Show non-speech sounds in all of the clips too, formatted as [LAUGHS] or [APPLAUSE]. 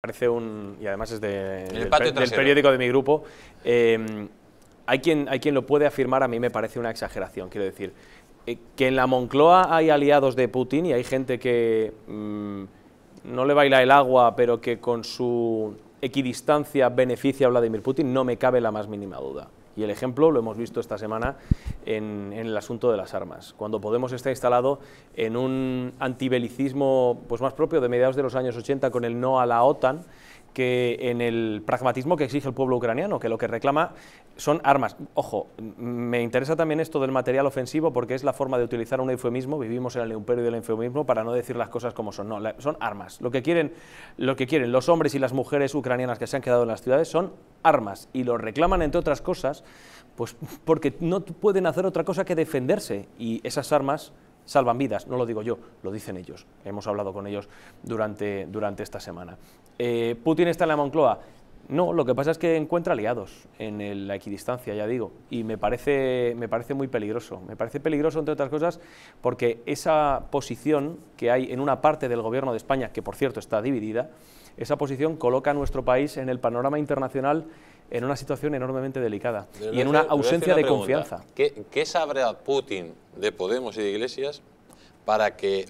parece un, y además es de, del, periódico de mi grupo, eh, hay, quien, hay quien lo puede afirmar, a mí me parece una exageración, quiero decir, eh, que en la Moncloa hay aliados de Putin y hay gente que mm, no le baila el agua, pero que con su equidistancia beneficia a Vladimir Putin, no me cabe la más mínima duda. Y el ejemplo lo hemos visto esta semana en, el asunto de las armas. Cuando Podemos está instalado en un antibelicismo pues, más propio de mediados de los años 80 con el no a la OTAN, que en el pragmatismo que exige el pueblo ucraniano, que lo que reclama son armas. Ojo, me interesa también esto del material ofensivo porque es la forma de utilizar un eufemismo, vivimos en el imperio del eufemismo para no decir las cosas como son. No, son armas. Lo que quieren, lo que quieren los hombres y las mujeres ucranianas que se han quedado en las ciudades son armas y lo reclaman entre otras cosas pues porque no pueden hacer otra cosa que defenderse y esas armas salvan vidas, no lo digo yo, lo dicen ellos. Hemos hablado con ellos durante, durante esta semana. Eh, Putin está en la Moncloa, no, lo que pasa es que encuentra aliados en la equidistancia, ya digo, y me parece, me parece muy peligroso. Me parece peligroso, entre otras cosas, porque esa posición que hay en una parte del gobierno de España, que por cierto está dividida, esa posición coloca a nuestro país en el panorama internacional en una situación enormemente delicada y en una ausencia de confianza. ¿Qué sabrá Putin de Podemos y de Iglesias para que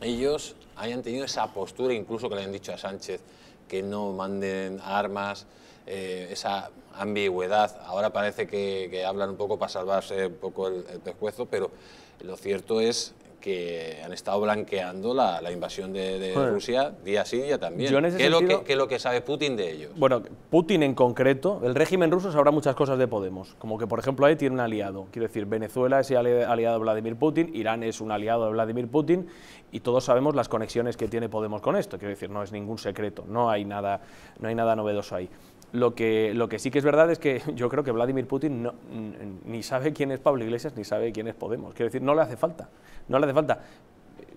ellos hayan tenido esa postura, incluso que le han dicho a Sánchez, que no manden armas, eh, esa ambigüedad. Ahora parece que, hablan un poco para salvarse un poco el, el pescuezo, pero lo cierto es que han estado blanqueando la, invasión de, Rusia día sí, día también. ¿Qué, que, es lo que, sabe Putin de ellos? Bueno, Putin en concreto, el régimen ruso sabrá muchas cosas de Podemos, como que por ejemplo ahí tiene un aliado, quiero decir, Venezuela es aliado de Vladimir Putin, Irán es un aliado de Vladimir Putin, y todos sabemos las conexiones que tiene Podemos con esto, quiero decir, no es ningún secreto, no hay nada, no hay nada novedoso ahí. Lo que, lo que sí que es verdad es que [LAUGHS] yo creo que Vladimir Putin no, ni sabe quién es Pablo Iglesias ni sabe quién es Podemos. Quiero decir, no le hace falta, no le hace falta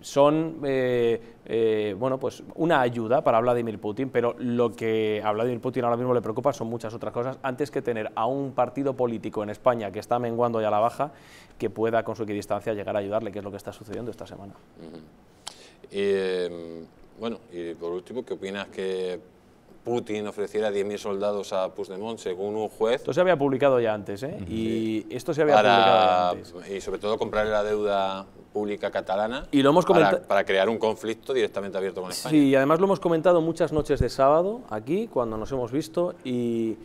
son eh, eh, bueno pues una ayuda para Vladimir Putin, pero lo que a Vladimir Putin ahora mismo le preocupa son muchas otras cosas, antes que tener a un partido político en España que está menguando ya a la baja, que pueda con su equidistancia llegar a ayudarle, que es lo que está sucediendo esta semana. Eh, bueno, y por último, ¿qué opinas que Putin ofreciera 10.000 soldados a Puigdemont, según un juez. Esto se había publicado ya antes, ¿eh? Y esto se había publicado Y sobre todo comprar la deuda pública catalana y lo hemos para, para, crear un conflicto directamente abierto con España. Sí, y además lo hemos comentado muchas noches de sábado aquí, cuando nos hemos visto, y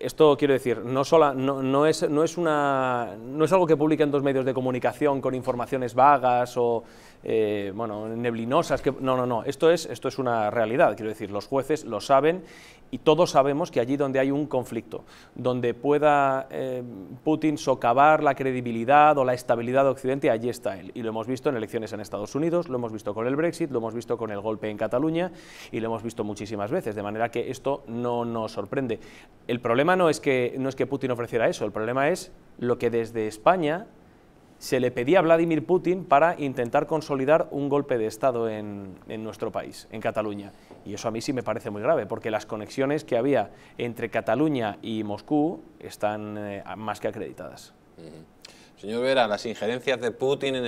esto quiero decir, no, sola, no, es, no, es una, no es algo que en dos medios de comunicación con informaciones vagas o eh, bueno, neblinosas. Que, no, no, no. Esto es, esto es una realidad. Quiero decir, los jueces lo saben y todos sabemos que allí donde hay un conflicto, donde pueda eh, Putin socavar la credibilidad o la estabilidad de Occidente, allí está él. Y lo hemos visto en elecciones en Estados Unidos, lo hemos visto con el Brexit, lo hemos visto con el golpe en Cataluña y lo hemos visto muchísimas veces. De manera que esto no nos sorprende. El problema problema no es, que, no es que Putin ofreciera eso, el problema es lo que desde España se le pedía a Vladimir Putin para intentar consolidar un golpe de Estado en, nuestro país, en Cataluña. Y eso a mí sí me parece muy grave, porque las conexiones que había entre Cataluña y Moscú están eh, más que acreditadas. Señor Vera, las injerencias de Putin en